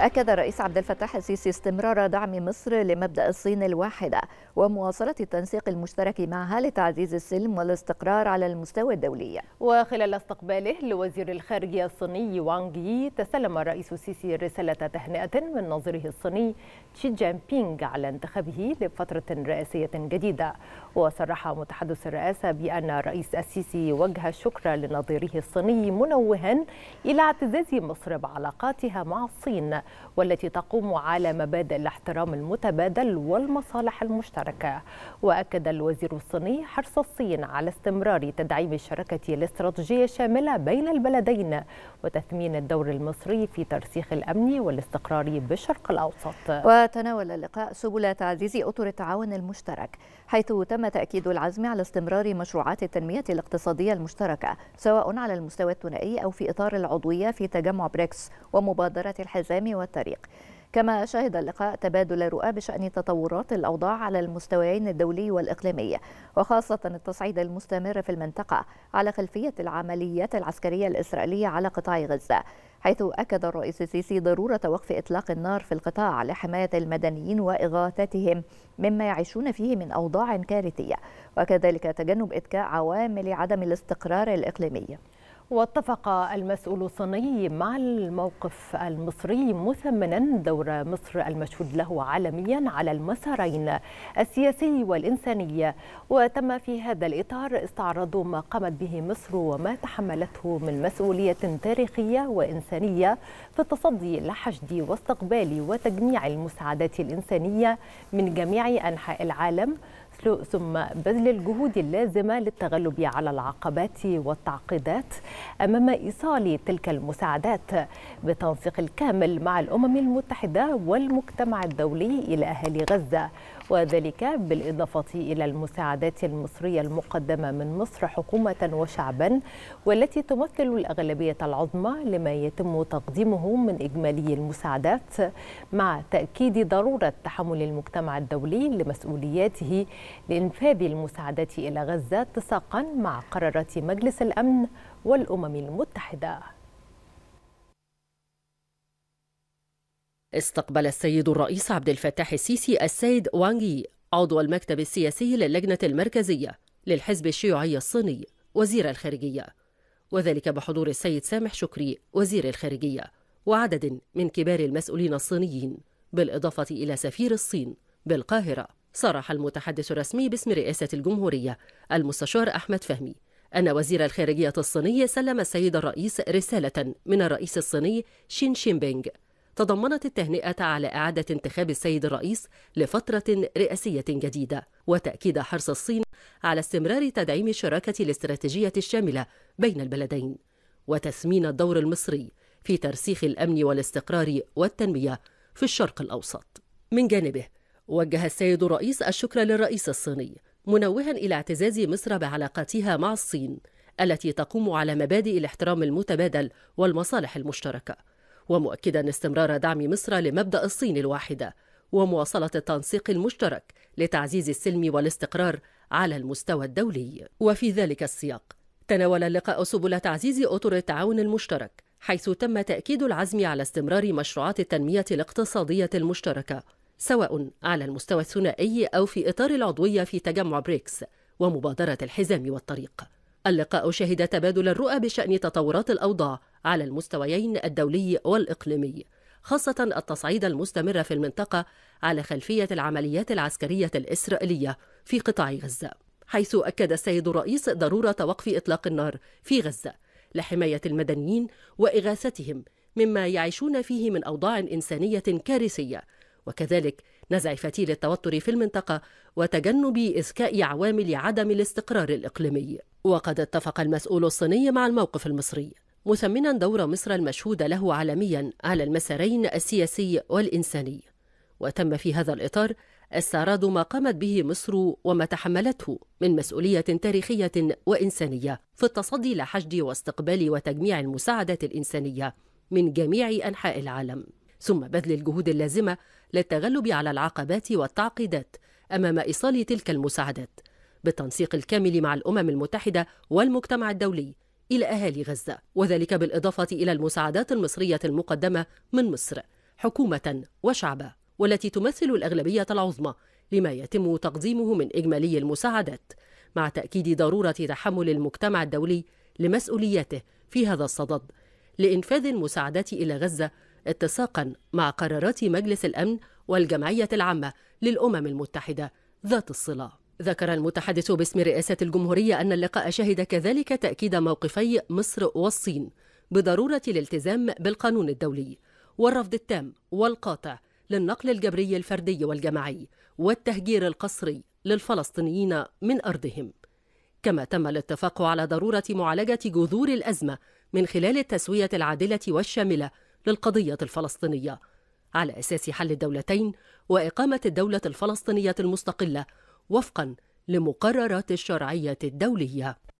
أكد الرئيس عبد الفتاح السيسي استمرار دعم مصر لمبدأ الصين الواحدة ومواصلة التنسيق المشترك معها لتعزيز السلم والاستقرار على المستوى الدولي. وخلال استقباله لوزير الخارجية الصيني وانغ يي تسلم الرئيس السيسي رسالة تهنئة من نظيره الصيني شي جين بينغ على انتخابه لفترة رئاسية جديدة وصرح متحدث الرئاسة بأن الرئيس السيسي وجه الشكر لنظيره الصيني منوها إلى اعتزاز مصر بعلاقاتها مع الصين والتي تقوم على مبادئ الاحترام المتبادل والمصالح المشتركة وأكد الوزير الصيني حرص الصين على استمرار تدعيم الشراكة الاستراتيجية الشاملة بين البلدين وتثمين الدور المصري في ترسيخ الأمن والاستقرار بالشرق الأوسط وتناول اللقاء سبل تعزيز أطر التعاون المشترك حيث تم تأكيد العزم على استمرار مشروعات التنمية الاقتصادية المشتركة سواء على المستوى الثنائي أو في إطار العضوية في تجمع بريكس ومبادرة الحزام والطريق كما شهد اللقاء تبادل رؤى بشأن تطورات الأوضاع على المستويين الدولي والإقليمي وخاصة التصعيد المستمر في المنطقة على خلفية العمليات العسكرية الإسرائيلية على قطاع غزة حيث أكد الرئيس السيسي ضرورة وقف إطلاق النار في القطاع لحماية المدنيين وإغاثتهم مما يعيشون فيه من أوضاع كارثية وكذلك تجنب إتكاء عوامل عدم الاستقرار الإقليمي واتفق المسؤول الصيني مع الموقف المصري مثمنا دور مصر المشهود له عالميا على المسارين السياسي والإنساني وتم في هذا الإطار استعراض ما قامت به مصر وما تحملته من مسؤولية تاريخية وإنسانية في التصدي لحشد واستقبال وتجميع المساعدات الإنسانية من جميع أنحاء العالم ثم بذل الجهود اللازمة للتغلب على العقبات والتعقيدات أمام إيصال تلك المساعدات بتنسيق الكامل مع الأمم المتحدة والمجتمع الدولي إلى أهالي غزة وذلك بالإضافة إلى المساعدات المصرية المقدمة من مصر حكومة وشعبا والتي تمثل الأغلبية العظمى لما يتم تقديمه من إجمالي المساعدات مع تأكيد ضرورة تحمل المجتمع الدولي لمسؤولياته لإنفاذ المساعدات إلى غزة اتساقا مع قرارات مجلس الأمن والأمم المتحدة استقبل السيد الرئيس عبد الفتاح السيسي السيد وانغي عضو المكتب السياسي للجنة المركزية للحزب الشيوعي الصيني وزير الخارجية وذلك بحضور السيد سامح شكري وزير الخارجية وعدد من كبار المسؤولين الصينيين بالإضافة إلى سفير الصين بالقاهرة صرح المتحدث الرسمي باسم رئاسة الجمهورية المستشار أحمد فهمي أن وزير الخارجية الصيني سلم السيد الرئيس رسالة من الرئيس الصيني شين شينبينج تضمنت التهنئة على إعادة انتخاب السيد الرئيس لفترة رئاسية جديدة وتأكيد حرص الصين على استمرار تدعيم الشراكة الاستراتيجية الشاملة بين البلدين وتثمين الدور المصري في ترسيخ الأمن والاستقرار والتنمية في الشرق الأوسط من جانبه وجه السيد الرئيس الشكر للرئيس الصيني منوها إلى اعتزاز مصر بعلاقاتها مع الصين التي تقوم على مبادئ الاحترام المتبادل والمصالح المشتركة ومؤكدا استمرار دعم مصر لمبدأ الصين الواحدة ومواصلة التنسيق المشترك لتعزيز السلم والاستقرار على المستوى الدولي وفي ذلك السياق تناول اللقاء سبل تعزيز أطر التعاون المشترك حيث تم تأكيد العزم على استمرار مشروعات التنمية الاقتصادية المشتركة سواء على المستوى الثنائي أو في إطار العضوية في تجمع بريكس ومبادرة الحزام والطريق اللقاء شهد تبادل الرؤى بشأن تطورات الأوضاع على المستويين الدولي والإقليمي خاصة التصعيد المستمر في المنطقة على خلفية العمليات العسكرية الإسرائيلية في قطاع غزة حيث أكد السيد الرئيس ضرورة وقف إطلاق النار في غزة لحماية المدنيين وإغاثتهم مما يعيشون فيه من أوضاع إنسانية كارثية وكذلك نزع فتيل التوتر في المنطقة وتجنب إذكاء عوامل عدم الاستقرار الإقليمي وقد اتفق المسؤول الصيني مع الموقف المصري مثمنا دور مصر المشهود له عالميا على المسارين السياسي والإنساني وتم في هذا الإطار استعراض ما قامت به مصر وما تحملته من مسؤولية تاريخية وإنسانية في التصدي لحشد واستقبال وتجميع المساعدات الإنسانية من جميع أنحاء العالم ثم بذل الجهود اللازمة للتغلب على العقبات والتعقيدات أمام إيصال تلك المساعدات بالتنسيق الكامل مع الأمم المتحدة والمجتمع الدولي إلى أهالي غزة وذلك بالإضافة إلى المساعدات المصرية المقدمة من مصر حكومة وشعبا والتي تمثل الأغلبية العظمى لما يتم تقديمه من إجمالي المساعدات مع تأكيد ضرورة تحمل المجتمع الدولي لمسؤولياته في هذا الصدد لإنفاذ المساعدات إلى غزة اتساقا مع قرارات مجلس الأمن والجمعية العامة للأمم المتحدة ذات الصلة ذكر المتحدث باسم رئاسة الجمهورية أن اللقاء شهد كذلك تأكيد موقفي مصر والصين بضرورة الالتزام بالقانون الدولي والرفض التام والقاطع للنقل الجبري الفردي والجماعي والتهجير القسري للفلسطينيين من أرضهم كما تم الاتفاق على ضرورة معالجة جذور الأزمة من خلال التسوية العادلة والشاملة للقضية الفلسطينية على أساس حل الدولتين وإقامة الدولة الفلسطينية المستقلة وفقا لمقررات الشرعية الدولية